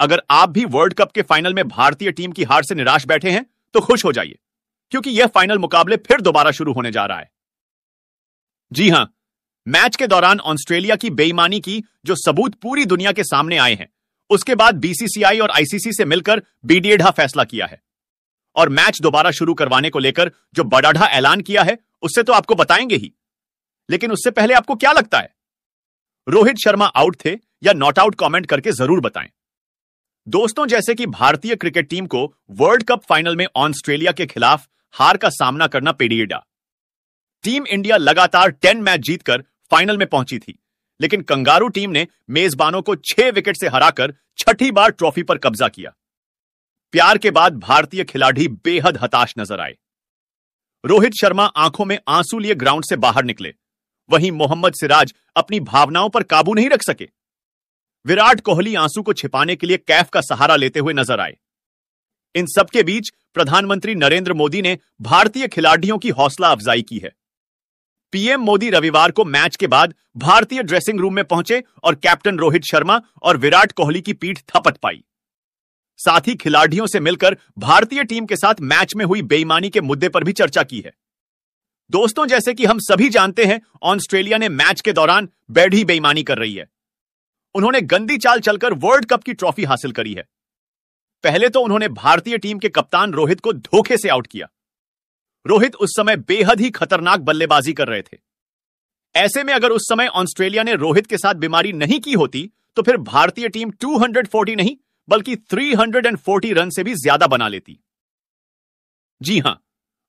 अगर आप भी वर्ल्ड कप के फाइनल में भारतीय टीम की हार से निराश बैठे हैं तो खुश हो जाइए क्योंकि यह फाइनल मुकाबले फिर दोबारा शुरू होने जा रहा है जी हां मैच के दौरान ऑस्ट्रेलिया की बेईमानी की जो सबूत पूरी दुनिया के सामने आए हैं उसके बाद बीसीसीआई और आईसीसी से मिलकर बीडीएडा फैसला किया है और मैच दोबारा शुरू करवाने को लेकर जो बडाढ़ा ऐलान किया है उससे तो आपको बताएंगे ही लेकिन उससे पहले आपको क्या लगता है रोहित शर्मा आउट थे या नॉट आउट कमेंट करके जरूर बताएं दोस्तों जैसे कि भारतीय क्रिकेट टीम को वर्ल्ड कप फाइनल में ऑस्ट्रेलिया के खिलाफ हार का सामना करना पेडिएडा टीम इंडिया लगातार टेन मैच जीतकर फाइनल में पहुंची थी लेकिन कंगारू टीम ने मेजबानों को छह विकेट से हराकर छठी बार ट्रॉफी पर कब्जा किया प्यार के बाद भारतीय खिलाड़ी बेहद हताश नजर आए रोहित शर्मा आंखों में आंसू लिए ग्राउंड से बाहर निकले वहीं मोहम्मद सिराज अपनी भावनाओं पर काबू नहीं रख सके विराट कोहली आंसू को छिपाने के लिए कैफ का सहारा लेते हुए नजर आए इन सबके बीच प्रधानमंत्री नरेंद्र मोदी ने भारतीय खिलाड़ियों की हौसला अफजाई की है पीएम मोदी रविवार को मैच के बाद भारतीय ड्रेसिंग रूम में पहुंचे और कैप्टन रोहित शर्मा और विराट कोहली की पीठ थपट पाई साथ ही खिलाड़ियों से मिलकर भारतीय टीम के साथ मैच में हुई बेईमानी के मुद्दे पर भी चर्चा की है दोस्तों जैसे कि हम सभी जानते हैं ऑस्ट्रेलिया ने मैच के दौरान बैठी बेईमानी कर रही है उन्होंने गंदी चाल चलकर वर्ल्ड कप की ट्रॉफी हासिल करी है पहले तो उन्होंने भारतीय टीम के कप्तान रोहित को धोखे से आउट किया रोहित उस समय बेहद ही खतरनाक बल्लेबाजी कर रहे थे ऐसे में अगर उस समय ऑस्ट्रेलिया ने रोहित के साथ बीमारी नहीं की होती तो फिर भारतीय टीम 240 नहीं बल्कि 340 रन से भी ज्यादा बना लेती जी हां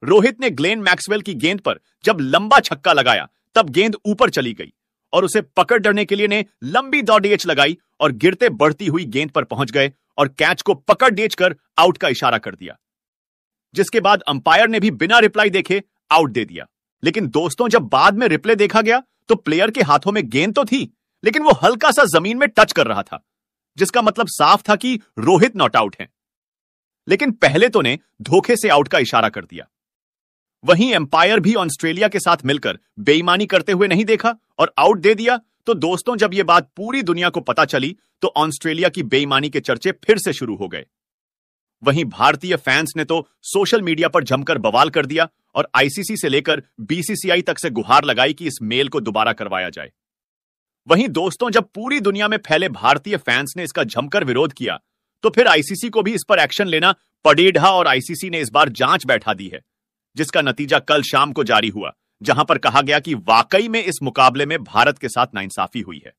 रोहित ने ग्लेन मैक्सवेल की गेंद पर जब लंबा छक्का लगाया तब गेंद ऊपर चली गई और उसे पकड़ डरने के लिए ने लंबी डीएच लगाई और गिरते बढ़ती हुई गेंद पर पहुंच गए और कैच को पकड़ डेच कर आउट का इशारा कर दिया जिसके बाद अंपायर ने भी बिना रिप्लाई देखे आउट दे दिया लेकिन दोस्तों जब बाद में रिप्ले देखा गया तो प्लेयर के हाथों में गेंद तो थी लेकिन वो हल्का सा जमीन में टच कर रहा था जिसका मतलब साफ था कि रोहित नॉट आउट है लेकिन पहले तो ने धोखे से आउट का इशारा कर दिया वहीं एम्पायर भी ऑस्ट्रेलिया के साथ मिलकर बेईमानी करते हुए नहीं देखा और आउट दे दिया तो दोस्तों जब यह बात पूरी दुनिया को पता चली तो ऑस्ट्रेलिया की बेईमानी के चर्चे फिर से शुरू हो गए वहीं भारतीय फैंस ने तो सोशल मीडिया पर जमकर बवाल कर दिया और आईसीसी से लेकर बीसीसीआई तक से गुहार लगाई कि इस मेल को दोबारा करवाया जाए वहीं दोस्तों जब पूरी दुनिया में फैले भारतीय फैंस ने इसका जमकर विरोध किया तो फिर आईसीसी को भी इस पर एक्शन लेना पडेढ़ा और आईसीसी ने इस बार जांच बैठा दी है जिसका नतीजा कल शाम को जारी हुआ जहां पर कहा गया कि वाकई में इस मुकाबले में भारत के साथ नाइंसाफी हुई है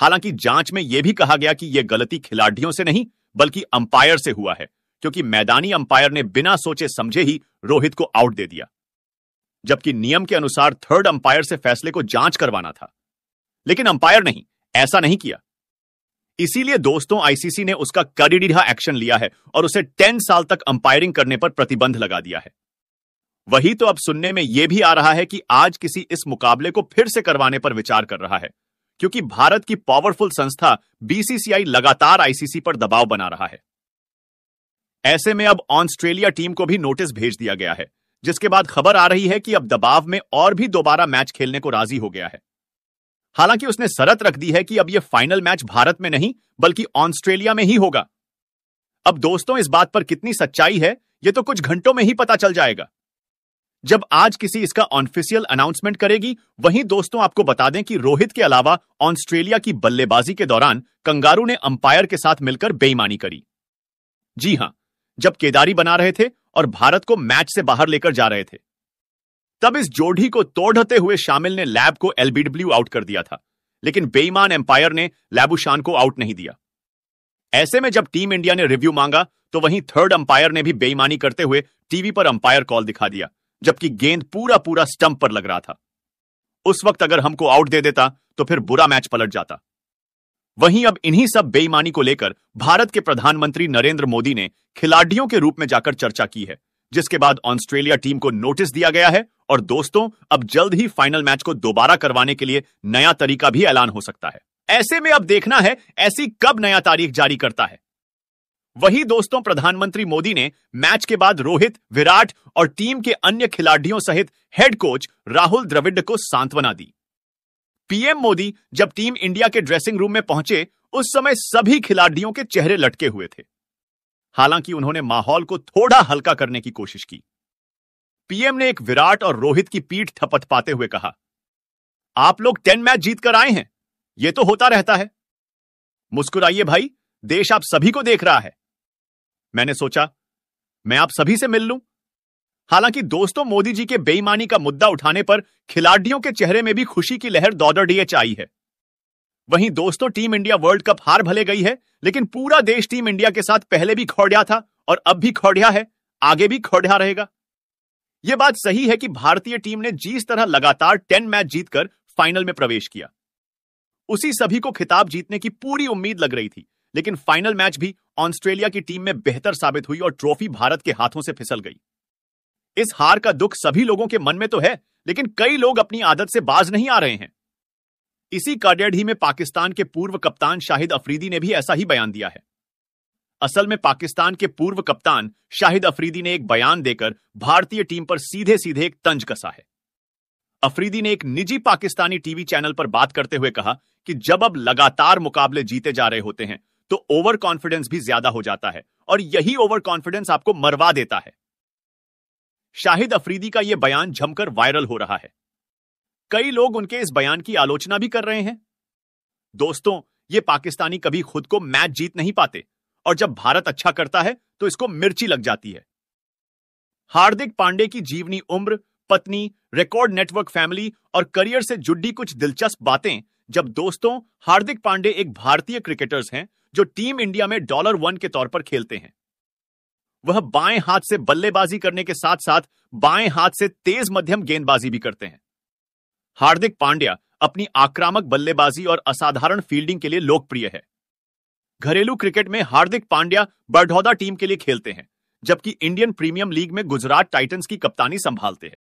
हालांकि जांच में यह भी कहा गया कि यह गलती खिलाड़ियों से नहीं बल्कि अंपायर से हुआ है क्योंकि मैदानी अंपायर ने बिना सोचे समझे ही रोहित को आउट दे दिया जबकि नियम के अनुसार थर्ड अंपायर से फैसले को जांच करवाना था लेकिन अंपायर नहीं ऐसा नहीं किया इसीलिए दोस्तों आईसीसी ने उसका करीडीढ़ा एक्शन लिया है और उसे टेन साल तक अंपायरिंग करने पर प्रतिबंध लगा दिया है वही तो अब सुनने में यह भी आ रहा है कि आज किसी इस मुकाबले को फिर से करवाने पर विचार कर रहा है क्योंकि भारत की पावरफुल संस्था बीसीसीआई लगातार आईसीसी पर दबाव बना रहा है ऐसे में अब ऑस्ट्रेलिया टीम को भी नोटिस भेज दिया गया है जिसके बाद खबर आ रही है कि अब दबाव में और भी दोबारा मैच खेलने को राजी हो गया है हालांकि उसने शरत रख दी है कि अब यह फाइनल मैच भारत में नहीं बल्कि ऑस्ट्रेलिया में ही होगा अब दोस्तों इस बात पर कितनी सच्चाई है यह तो कुछ घंटों में ही पता चल जाएगा जब आज किसी इसका ऑनफिशियल अनाउंसमेंट करेगी वहीं दोस्तों आपको बता दें कि रोहित के अलावा ऑस्ट्रेलिया की बल्लेबाजी के दौरान कंगारू ने अंपायर के साथ मिलकर बेईमानी करी जी हां जब केदारी बना रहे थे और भारत को मैच से बाहर लेकर जा रहे थे तब इस जोड़ी को तोड़ते हुए शामिल ने लैब को एलबीडब्ल्यू आउट कर दिया था लेकिन बेईमान एम्पायर ने लैबुशान को आउट नहीं दिया ऐसे में जब टीम इंडिया ने रिव्यू मांगा तो वहीं थर्ड अंपायर ने भी बेईमानी करते हुए टीवी पर अंपायर कॉल दिखा दिया जबकि गेंद पूरा पूरा स्टंप पर लग रहा था उस वक्त अगर हमको आउट दे देता तो फिर बुरा मैच पलट जाता वहीं अब इन्हीं सब बेईमानी को लेकर भारत के प्रधानमंत्री नरेंद्र मोदी ने खिलाड़ियों के रूप में जाकर चर्चा की है जिसके बाद ऑस्ट्रेलिया टीम को नोटिस दिया गया है और दोस्तों अब जल्द ही फाइनल मैच को दोबारा करवाने के लिए नया तरीका भी ऐलान हो सकता है ऐसे में अब देखना है ऐसी कब नया तारीख जारी करता है वही दोस्तों प्रधानमंत्री मोदी ने मैच के बाद रोहित विराट और टीम के अन्य खिलाड़ियों सहित हेड कोच राहुल द्रविड को सांत्वना दी पीएम मोदी जब टीम इंडिया के ड्रेसिंग रूम में पहुंचे उस समय सभी खिलाड़ियों के चेहरे लटके हुए थे हालांकि उन्होंने माहौल को थोड़ा हल्का करने की कोशिश की पीएम ने एक विराट और रोहित की पीठ थपथ पाते हुए कहा आप लोग टेन मैच जीतकर आए हैं यह तो होता रहता है मुस्कुराइए भाई देश आप सभी को देख रहा है मैंने सोचा मैं आप सभी से मिल लूं हालांकि दोस्तों मोदी जी के बेईमानी का मुद्दा उठाने पर खिलाड़ियों के चेहरे में भी खुशी की लहर दौदर डीएच आई है वहीं दोस्तों टीम इंडिया वर्ल्ड कप हार भले गई है लेकिन पूरा देश टीम इंडिया के साथ पहले भी खौड़िया था और अब भी खौड़िया है आगे भी खौड़िया रहेगा यह बात सही है कि भारतीय टीम ने जिस तरह लगातार टेन मैच जीतकर फाइनल में प्रवेश किया उसी सभी को खिताब जीतने की पूरी उम्मीद लग रही थी लेकिन फाइनल मैच भी ऑस्ट्रेलिया की टीम में बेहतर साबित हुई और ट्रॉफी भारत के हाथों से फिसल गई इस हार का दुख सभी लोगों के मन में तो है लेकिन कई लोग अपनी आदत से बाज नहीं आ रहे हैं इसी काडेड ही में पाकिस्तान के पूर्व कप्तान शाहिद अफरीदी ने भी ऐसा ही बयान दिया है असल में पाकिस्तान के पूर्व कप्तान शाहिद अफरीदी ने एक बयान देकर भारतीय टीम पर सीधे सीधे एक तंज कसा है अफरीदी ने एक निजी पाकिस्तानी टीवी चैनल पर बात करते हुए कहा कि जब अब लगातार मुकाबले जीते जा रहे होते हैं तो ओवर कॉन्फिडेंस भी ज्यादा हो जाता है और यही ओवर कॉन्फिडेंस आपको मरवा देता है शाहिद अफरीदी का यह बयान जमकर वायरल हो रहा है कई लोग उनके इस बयान की आलोचना भी कर रहे हैं दोस्तों ये पाकिस्तानी कभी खुद को मैच जीत नहीं पाते और जब भारत अच्छा करता है तो इसको मिर्ची लग जाती है हार्दिक पांडे की जीवनी उम्र पत्नी रिकॉर्ड नेटवर्क फैमिली और करियर से जुड़ी कुछ दिलचस्प बातें जब दोस्तों हार्दिक पांडे एक भारतीय क्रिकेटर्स हैं जो टीम इंडिया में डॉलर वन के तौर पर खेलते हैं वह बाएं हाथ से बल्लेबाजी करने के साथ साथ बाएं हाथ से तेज मध्यम गेंदबाजी भी करते हैं हार्दिक पांड्या अपनी आक्रामक बल्लेबाजी और असाधारण फील्डिंग के लिए लोकप्रिय है घरेलू क्रिकेट में हार्दिक पांड्या बड़ौदा टीम के लिए खेलते हैं जबकि इंडियन प्रीमियम लीग में गुजरात टाइटंस की कप्तानी संभालते हैं